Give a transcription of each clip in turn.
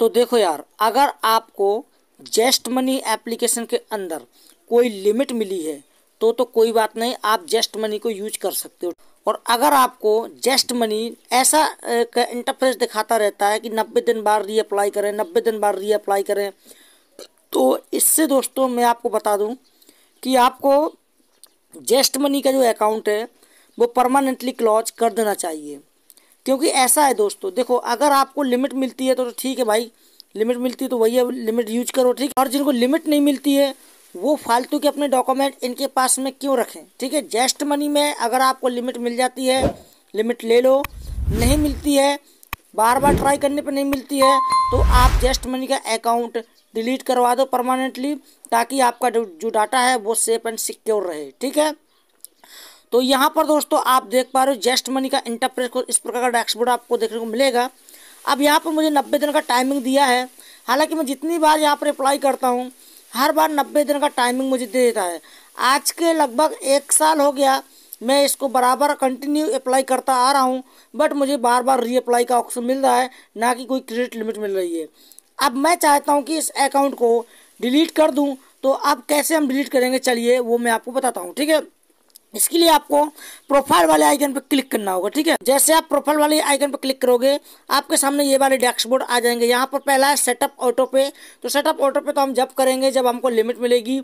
तो देखो यार अगर आपको जेस्ट मनी एप्लीकेशन के अंदर कोई लिमिट मिली है तो तो कोई बात नहीं आप जेस्ट मनी को यूज कर सकते हो और अगर आपको जेस्ट मनी ऐसा इंटरफेस दिखाता रहता है कि नब्बे दिन बार री अप्लाई करें नब्बे दिन बार री अप्लाई करें तो इससे दोस्तों मैं आपको बता दूं कि आपको जेस्ट मनी का जो अकाउंट है वो परमानेंटली क्लॉज कर देना चाहिए क्योंकि ऐसा है दोस्तों देखो अगर आपको लिमिट मिलती है तो, तो ठीक है भाई लिमिट मिलती है तो वही है लिमिट यूज करो ठीक और जिनको लिमिट नहीं मिलती है वो फालतू के अपने डॉक्यूमेंट इनके पास में क्यों रखें ठीक है जेस्ट मनी में अगर आपको लिमिट मिल जाती है लिमिट ले लो नहीं मिलती है बार बार ट्राई करने पर नहीं मिलती है तो आप जेस्ट मनी का अकाउंट डिलीट करवा दो परमानेंटली ताकि आपका जो डाटा है वो सेफ एंड सिक्योर रहे ठीक है तो यहाँ पर दोस्तों आप देख पा रहे हो जेस्ट मनी का इंटरप्रेस को इस प्रकार का डैशबोर्ड आपको देखने को मिलेगा अब यहाँ पर मुझे नब्बे दिन का टाइमिंग दिया है हालांकि मैं जितनी बार यहाँ पर अप्लाई करता हूँ हर बार नब्बे दिन का टाइमिंग मुझे दे देता है आज के लगभग एक साल हो गया मैं इसको बराबर कंटिन्यू अप्लाई करता आ रहा हूँ बट मुझे बार बार रीअप्लाई का ऑप्शन मिल रहा है ना कि कोई क्रेडिट लिमिट मिल रही है अब मैं चाहता हूँ कि इस अकाउंट को डिलीट कर दूँ तो अब कैसे हम डिलीट करेंगे चलिए वो मैं आपको बताता हूँ ठीक है इसके लिए आपको प्रोफाइल वाले आइकन पर क्लिक करना होगा ठीक है जैसे आप प्रोफाइल वाले आइकन पर क्लिक करोगे आपके सामने ये वाले डैशबोर्ड आ जाएंगे यहाँ पर पहला है सेटअप ऑटो पे तो सेटअप ऑटो पे तो हम जब करेंगे जब हमको लिमिट मिलेगी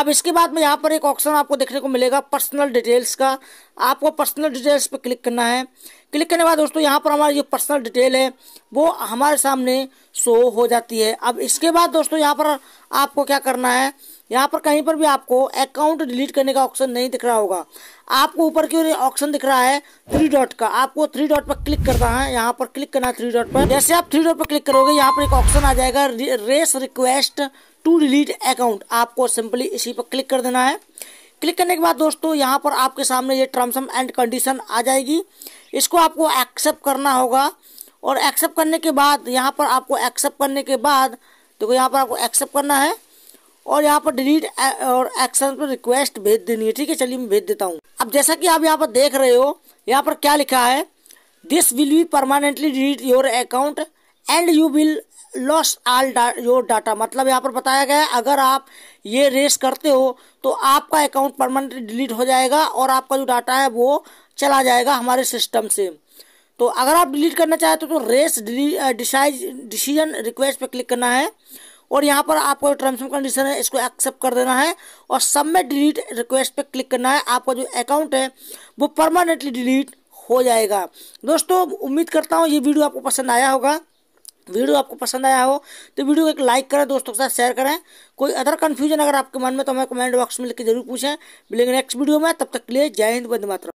अब इसके बाद में यहाँ पर एक ऑप्शन आपको देखने को मिलेगा पर्सनल डिटेल्स का आपको पर्सनल डिटेल्स पर क्लिक करना है क्लिक करने के बाद दोस्तों यहाँ पर हमारी जो पर्सनल डिटेल है वो हमारे सामने शो हो जाती है अब इसके बाद दोस्तों यहाँ पर आपको क्या करना है यहाँ पर कहीं पर भी आपको अकाउंट डिलीट करने का ऑप्शन नहीं दिख रहा होगा आपको ऊपर की ओर ऑप्शन दिख रहा है थ्री डॉट का आपको थ्री डॉट पर क्लिक करना है यहाँ पर क्लिक करना है थ्री डॉट पर जैसे आप थ्री डॉट पर क्लिक करोगे यहाँ पर एक ऑप्शन आ जाएगा raise request to delete account आपको सिंपली इसी पर क्लिक कर देना है क्लिक करने के बाद दोस्तों यहाँ पर आपके सामने ये टर्म्स एंड कंडीशन आ जाएगी इसको आपको एक्सेप्ट करना होगा और एक्सेप्ट करने के बाद यहाँ पर आपको एक्सेप्ट करने के बाद देखो यहाँ पर आपको एक्सेप्ट करना है और यहाँ पर डिलीट और एक्सेप्ट पर रिक्वेस्ट भेज देनी है ठीक है चलिए मैं भेज देता हूँ अब जैसा कि आप यहाँ पर देख रहे हो यहाँ पर क्या लिखा है this will be permanently delete your account and you will lose all डा, योर डाटा मतलब यहाँ पर बताया गया है अगर आप ये रेस करते हो तो आपका अकाउंट परमानेंटली डिलीट हो जाएगा और आपका जो डाटा है वो चला जाएगा हमारे सिस्टम से तो अगर आप डिलीट करना चाहते हो तो रेस डिसाइज डिसीजन रिक्वेस्ट पर क्लिक करना है और यहाँ पर आपका जो टर्म्स एंड कंडीशन है इसको एक्सेप्ट कर देना है और सब में डिलीट रिक्वेस्ट पर क्लिक करना है आपका जो अकाउंट है वो परमानेंटली डिलीट हो जाएगा दोस्तों उम्मीद करता हूँ ये वीडियो आपको पसंद आया होगा वीडियो आपको पसंद आया हो तो वीडियो को एक लाइक करें दोस्तों के साथ शेयर करें कोई अदर कन्फ्यूजन अगर आपके मन में तो हमें कमेंट बॉक्स में लिख के जरूर पूछें मिलेंगे नेक्स्ट वीडियो में तब तक के लिए जय हिंद बंद मात्र